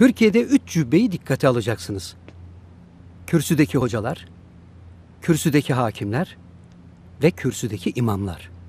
Türkiye'de üç cübbeyi dikkate alacaksınız. Kürsüdeki hocalar, kürsüdeki hakimler ve kürsüdeki imamlar.''